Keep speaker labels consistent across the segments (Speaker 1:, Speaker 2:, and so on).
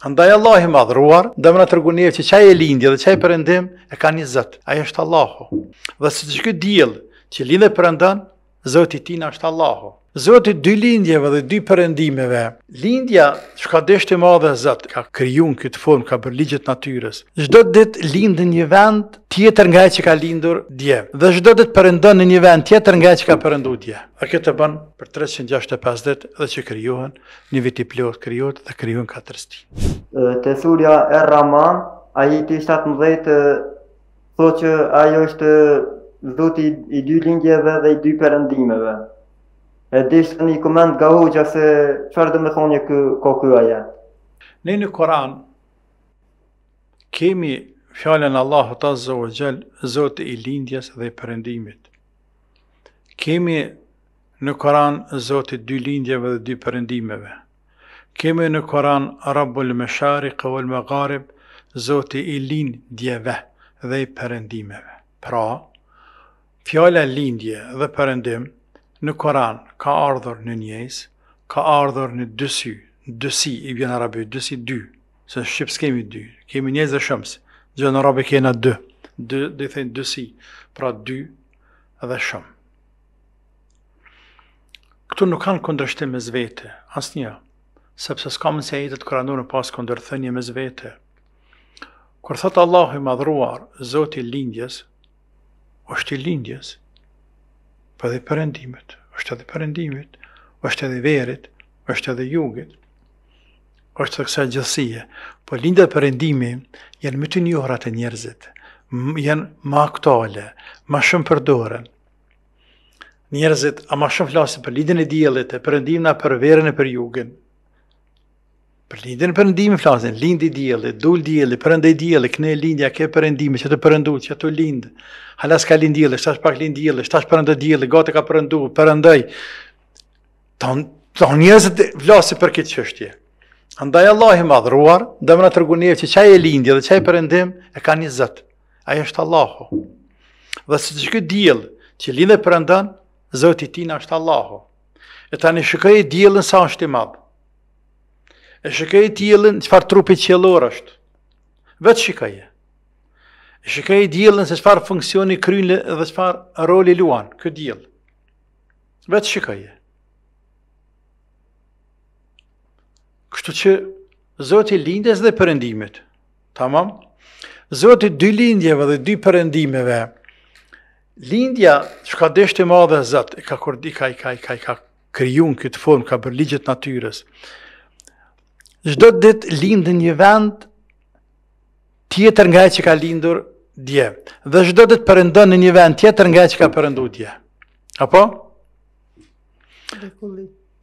Speaker 1: Andaj Allah i madhruar, dhe më në tërgunjevë që qaj e lindje dhe qaj e përëndim, e ka një zëtë, aja është Allahu. Dhe se të që këtë djelë që lindë e përëndan, Zoti tina është Allahu. Zoti dy lindjeve dhe dy përëndimeve. Lindja, që ka deshte madhe zëtë, ka kryun këtë formë, ka bërë ligjet natyres. Zdo të ditë lindë një vend tjetër nga e që ka lindur dje. Dhe zdo të ditë përëndon në një vend tjetër nga e që ka përëndu dje. A këtë bënë për 365 dhe që kryuhen, një viti plot kryuhet dhe kryuhen ka të thurja e Rama, a i të 17, thot që ajo është zoti i dy lingjeve dhe i dy perëndimeve. E di se ni komand ka hoja se çfarë do të thonë kë ko ky aja. Në në Kur'an kemi fjalën Allahu ta zeu xhel zoti i lindjes dhe i përëndimit. Kemi në Kur'an zoti i dy lindjeve dhe dy përëndimeve. Kemi në Kur'an Rabbul Mashariq wal Magharib zoti i lindjeve dhe i perëndimeve. Pra, Fjala lindje dhe përëndim në Koran ka ardhur në njëjës, ka ardhur në dësy, dësi i bjën arabi, dësi dy, se shqips kemi dy, kemi njëjës dhe shëms, gjë në arabë kena dy, dë, dë i thejnë dësi, pra dy dhe shëm. Këtu nuk kanë kundërshtim me zvete, asnjë, një, sepse s'ka mënë se të kërëndu në pas këndrëthënje me zvete. Kur thotë Allahu i madhruar, Zoti lindjes, është i lindjes, për dhe përendimet, është edhe përendimet, është edhe verit, është edhe jugit, është të kësa gjithësie. po linda përendimi janë më të njohrat e njerëzit, janë ma aktuale, ma shumë përdoren, Njerëzit a ma shumë flasin për lidin e djelit, e përendimna për verin e për jugin, Për lindin për ndimi, flasin, lindi djeli, dul djeli, për ndi djeli, këne lindi, a ke për ndimi, që të për që të lind, halas ka lind djeli, shtash pak lind djeli, shtash për ndi djeli, gote ka për ndu, për ndaj, ta njëzë të vlasi për këtë qështje. Andaj Allah i madhruar, dhe më në të rgunjev që qaj e lindi dhe qaj për ndim, e ka një zëtë, aja është Allahu. Dhe së të shkët djel, që lindë e për ndan, i tina është Allahu. E ta një shkët e sa është i madhë e shikaj djelin, qëfar trupi qëllor është, Vëtë shikaj e, e shikaj djelin se qëfar funksioni krynë dhe qëfar roli luan, këtë djel, Vëtë shikaj e. Kështu që zoti lindes dhe përëndimit, tamam, zoti dy lindjeve dhe dy përëndimeve, lindja, që ka deshte madhe zëtë, e ka kërdi, ka, ka, ka, ka, ka, kryun këtë formë, ka bërë ligjet natyres, Zdo të ditë lindë një vend tjetër nga e që ka lindur dje. Dhe zdo të përëndon një vend tjetër nga e që ka përëndu dje. Apo?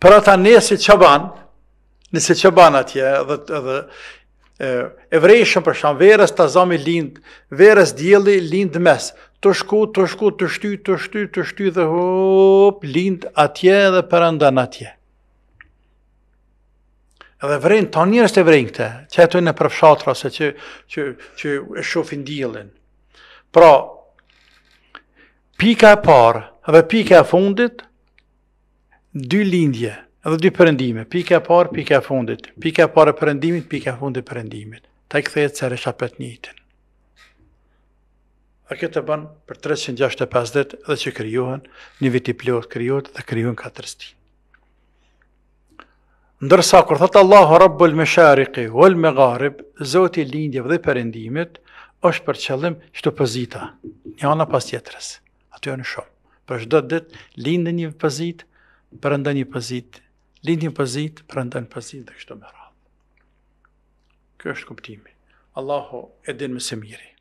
Speaker 1: Për ata ne si që ban, nëse që ban atje, dhe, dhe e, evrejshën për shumë, verës të zami lindë, verës djeli lindë mes, të shku, të shku, të shty, të shty, të shty, dhe hop, lindë atje dhe përëndon atje dhe vrenë, ta njërës të vrenë këte, që e të në përfshatra, se që, që, që e shofin djelin. Pra, pika e parë dhe pika e fundit, dy lindje dhe dy përëndime, pika e parë, pika e fundit, pika e parë e përëndimit, pika e fundit përëndimit, ta i këthejët se resha për të njëtin. A këtë të banë për 365 dhe që kryohen, një viti plot kryohet dhe kryohen 4 stinë. Ndërsa kur thot Allahu Rabbul Mashariqi wal Magharib, Zoti i lindjeve dhe perëndimit, është për qëllim çdo pozita, një ana pas tjetrës. Aty janë shumë. Për çdo ditë lindë një pozit, prandaj një pozit, lindë një pozit, prandaj një pozit dhe kështu me radhë. Ky është kuptimi. Allahu e din më së miri.